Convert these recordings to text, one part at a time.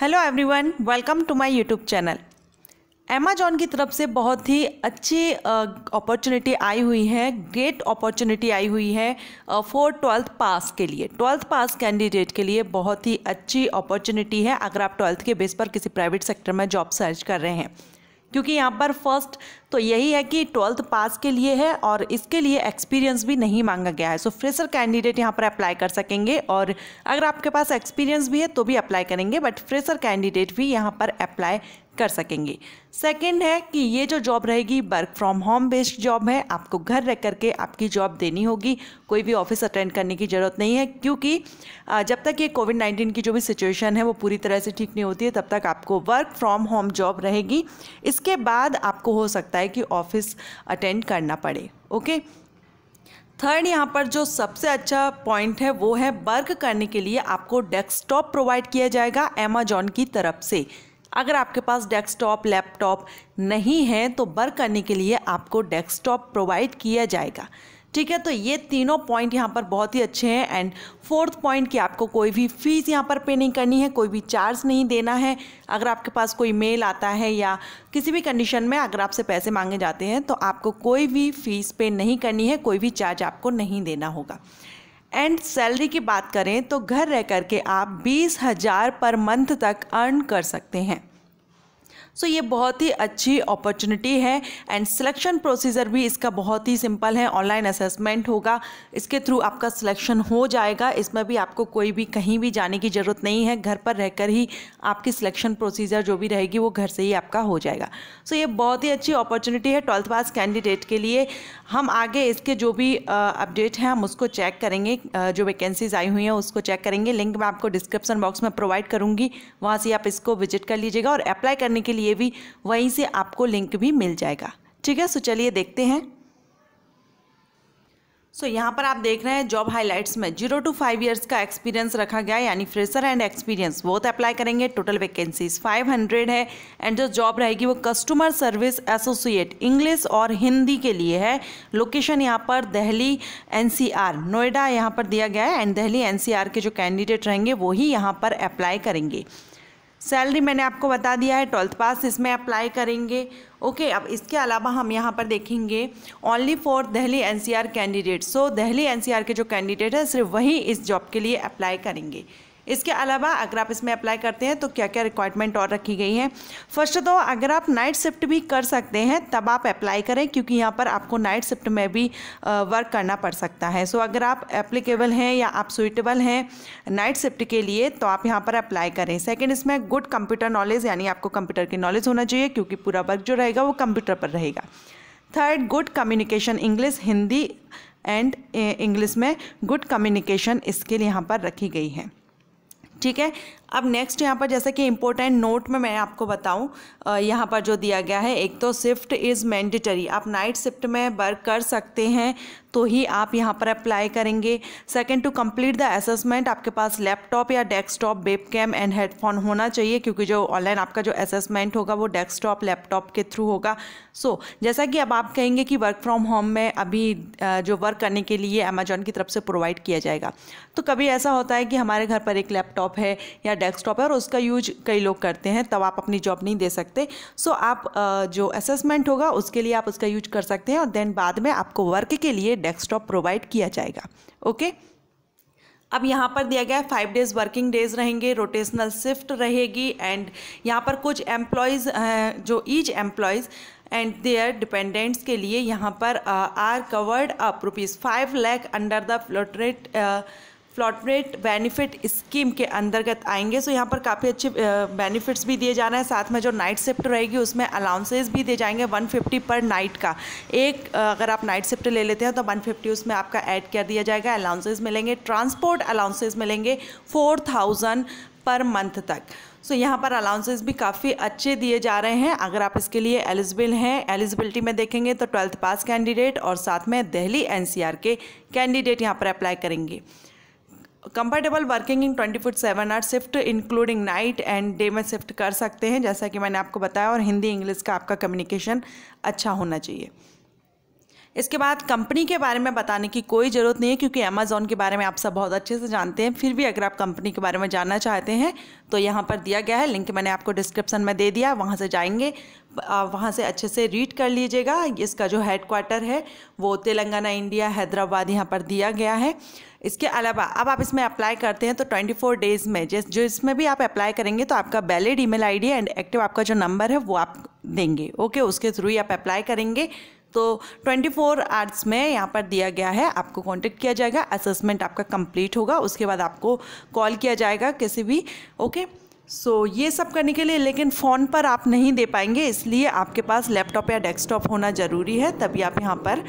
Hello everyone welcome to my YouTube channel Amazon की तरफ से बहुत ही अच्छी अपॉर्चुनिटी आई हुई है ग्रेट अपॉर्चुनिटी आई हुई है फॉर ट्वेल्थ पास के लिए ट्वेल्थ पास कैंडिडेट के लिए बहुत ही अच्छी अपॉर्चुनिटी है अगर आप ट्वेल्थ के बेस पर किसी प्राइवेट सेक्टर में जॉब सर्च कर रहे हैं क्योंकि यहाँ पर फर्स्ट तो यही है कि ट्वेल्थ पास के लिए है और इसके लिए एक्सपीरियंस भी नहीं मांगा गया है सो फ्रेशर कैंडिडेट यहाँ पर अप्लाई कर सकेंगे और अगर आपके पास एक्सपीरियंस भी है तो भी अप्लाई करेंगे बट फ्रेशर कैंडिडेट भी यहाँ पर अप्लाई कर सकेंगे सेकेंड है कि ये जो जॉब रहेगी work from home based job है आपको घर रह करके आपकी जॉब देनी होगी कोई भी ऑफिस अटेंड करने की ज़रूरत नहीं है क्योंकि जब तक ये कोविड नाइन्टीन की जो भी सिचुएशन है वो पूरी तरह से ठीक नहीं होती है तब तक आपको वर्क फ्रॉम होम जॉब रहेगी इसके बाद आपको हो सकता है है कि ऑफिस अटेंड करना पड़े ओके थर्ड यहाँ पर जो सबसे अच्छा पॉइंट है वो है वर्क करने के लिए आपको डेस्कटॉप प्रोवाइड किया जाएगा अमेजॉन की तरफ से अगर आपके पास डेस्कटॉप लैपटॉप नहीं है तो वर्क करने के लिए आपको डेस्कटॉप प्रोवाइड किया जाएगा ठीक है तो ये तीनों पॉइंट यहाँ पर बहुत ही अच्छे हैं एंड फोर्थ पॉइंट कि आपको कोई भी फीस यहाँ पर पे नहीं करनी है कोई भी चार्ज नहीं देना है अगर आपके पास कोई मेल आता है या किसी भी कंडीशन में अगर आपसे पैसे मांगे जाते हैं तो आपको कोई भी फीस पे नहीं करनी है कोई भी चार्ज आपको नहीं देना होगा एंड सैलरी की बात करें तो घर रह करके आप बीस हज़ार पर मंथ तक अर्न कर सकते हैं सो ये बहुत ही अच्छी अपॉर्चुनिटी है एंड सिलेक्शन प्रोसीजर भी इसका बहुत ही सिंपल है ऑनलाइन असेसमेंट होगा इसके थ्रू आपका सिलेक्शन हो जाएगा इसमें भी आपको कोई भी कहीं भी जाने की ज़रूरत नहीं है घर पर रहकर ही आपकी सिलेक्शन प्रोसीजर जो भी रहेगी वो घर से ही आपका हो जाएगा सो ये बहुत ही अच्छी अपॉर्चुनिटी है ट्वेल्थ पास कैंडिडेट के लिए हम आगे इसके जो भी अपडेट हैं हम उसको चेक करेंगे जो वैकेंसीज आई हुई हैं उसको चेक करेंगे लिंक मैं आपको डिस्क्रिप्सन बॉक्स में प्रोवाइड करूँगी वहाँ से आप इसको विजिट कर लीजिएगा और अप्लाई करने के लिए लिए भी वहीं से आपको लिंक भी मिल जाएगा ठीक है सो चलिए देखते हैं सो so, यहाँ पर आप देख रहे हैं जॉब हाइलाइट्स में जीरो टू फाइव इयर्स का एक्सपीरियंस रखा गया यानी फ्रेशर एंड एक्सपीरियंस बहुत अप्लाई करेंगे टोटल वैकेंसीज 500 है एंड जो जॉब रहेगी वो कस्टमर सर्विस एसोसिएट इंग्लिश और हिंदी के लिए है लोकेशन यहाँ पर दहली एनसीआर नोएडा यहाँ पर दिया गया है एंड दहली एनसीआर के जो कैंडिडेट रहेंगे वही यहाँ पर अप्लाई करेंगे सैलरी मैंने आपको बता दिया है ट्वेल्थ पास इसमें अप्लाई करेंगे ओके अब इसके अलावा हम यहाँ पर देखेंगे only for Delhi NCR candidate so Delhi NCR के जो कैंडिडेट हैं सिर्फ वही इस जॉब के लिए अप्लाई करेंगे इसके अलावा अगर आप इसमें अप्लाई करते हैं तो क्या क्या रिक्वायरमेंट और रखी गई है फर्स्ट तो अगर आप नाइट शिफ्ट भी कर सकते हैं तब आप अप्लाई करें क्योंकि यहाँ पर आपको नाइट शिफ्ट में भी वर्क करना पड़ सकता है सो अगर आप एप्लीकेबल हैं या आप सुइटेबल हैं नाइट शिफ्ट के लिए तो आप यहाँ पर अप्लाई करें सेकेंड इसमें गुड कंप्यूटर नॉलेज यानी आपको कंप्यूटर की नॉलेज होना चाहिए क्योंकि पूरा वर्क जो रहेगा वो कंप्यूटर पर रहेगा third good communication English Hindi and English में गुड कम्युनिकेशन स्किल यहाँ पर रखी गई है ठीक है अब नेक्स्ट यहाँ पर जैसा कि इम्पोर्टेंट नोट में मैं आपको बताऊँ यहाँ पर जो दिया गया है एक तो शिफ्ट इज़ मैंडेटरी आप नाइट शिफ्ट में वर्क कर सकते हैं तो ही आप यहाँ पर अप्लाई करेंगे second to complete the assessment आपके पास लैपटॉप या desktop web cam and headphone होना चाहिए क्योंकि जो ऑनलाइन आपका जो असेसमेंट होगा वो डेस्कटॉप लैपटॉप के थ्रू होगा सो so, जैसा कि अब आप कहेंगे कि वर्क फ्रॉम होम में अभी जो वर्क करने के लिए अमेजोन की तरफ से प्रोवाइड किया जाएगा तो कभी ऐसा होता है कि हमारे घर पर एक लैपटॉप है या डेस्कटॉप है और उसका यूज कई लोग करते हैं तब आप अपनी जॉब नहीं दे सकते सो आप जो असेसमेंट होगा उसके लिए आप उसका यूज कर सकते हैं और देन बाद में आपको वर्क के लिए डेस्कटॉप प्रोवाइड किया जाएगा ओके okay? अब यहाँ पर दिया गया है फाइव डेज वर्किंग डेज रहेंगे रोटेशनल शिफ्ट रहेगी एंड यहाँ पर कुछ एम्प्लॉयज़ जो each employees and their dependents के लिए यहाँ पर are covered up rupees five lakh under the floater प्लॉटमेट बेनिफिट स्कीम के अंतर्गत आएंगे सो यहाँ पर काफ़ी अच्छे बेनिफिट्स भी दिए जा रहे हैं साथ में जो नाइट शिफ्ट रहेगी उसमें अलाउंसेज भी दिए जाएंगे 150 पर नाइट का एक अगर आप नाइट शिफ्ट ले लेते हैं तो 150 उसमें आपका ऐड कर दिया जाएगा अलाउंसेज मिलेंगे ट्रांसपोर्ट अलाउंसेज मिलेंगे फोर पर मंथ तक सो so, यहाँ पर अलाउंसेस भी काफ़ी अच्छे दिए जा रहे हैं अगर आप इसके लिए एलिजिबल हैं एलिजिबिलिटी में देखेंगे तो ट्वेल्थ पास कैंडिडेट और साथ में दिल्ली एनसीआर के कैंडिडेट यहाँ पर अप्लाई करेंगे comfortable working in twenty four seven are shift including night and day में शिफ्ट कर सकते हैं जैसा कि मैंने आपको बताया और हिंदी इंग्लिश का आपका कम्युनिकेशन अच्छा होना चाहिए इसके बाद कंपनी के बारे में बताने की कोई ज़रूरत नहीं है क्योंकि अमेजोन के बारे में आप सब बहुत अच्छे से जानते हैं फिर भी अगर आप कंपनी के बारे में जानना चाहते हैं तो यहाँ पर दिया गया है लिंक मैंने आपको डिस्क्रिप्सन में दे दिया वहाँ से जाएंगे वहाँ से अच्छे से रीड कर लीजिएगा इसका जो हेड क्वार्टर है वो तेलंगाना इंडिया हैदराबाद यहाँ पर दिया गया है इसके अलावा अब आप इसमें अप्लाई करते हैं तो 24 डेज़ में जिस जो इसमें भी आप अप्लाई करेंगे तो आपका valid email ID and active आपका जो नंबर है वो आप देंगे ओके उसके थ्रू ही आप अप्लाई करेंगे तो 24 फोर आवर्स में यहाँ पर दिया गया है आपको कांटेक्ट किया जाएगा असेसमेंट आपका कंप्लीट होगा उसके बाद आपको कॉल किया जाएगा किसी भी ओके सो so, ये सब करने के लिए लेकिन फ़ोन पर आप नहीं दे पाएंगे इसलिए आपके पास लैपटॉप या डेस्कटॉप होना ज़रूरी है तभी आप यहाँ पर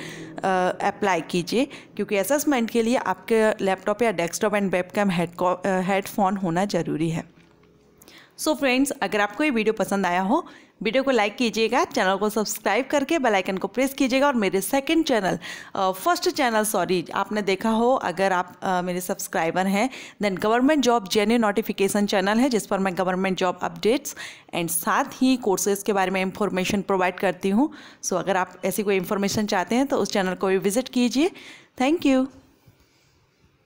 अप्लाई कीजिए क्योंकि असेसमेंट के लिए आपके लैपटॉप या desktop and webcam head headphone होना ज़रूरी है सो so फ्रेंड्स अगर आपको ये वीडियो पसंद आया हो वीडियो को लाइक कीजिएगा चैनल को सब्सक्राइब करके बेल आइकन को प्रेस कीजिएगा और मेरे second channel first channel sorry आपने देखा हो अगर आप आ, मेरे सब्सक्राइबर हैं then government job genuine notification channel है जिस पर मैं गवर्नमेंट जॉब अपडेट्स एंड साथ ही कोर्सेज के बारे में इंफॉर्मेशन प्रोवाइड करती हूँ सो so, अगर आप ऐसी कोई इन्फॉर्मेशन चाहते हैं तो उस चैनल को भी विजिट कीजिए थैंक यू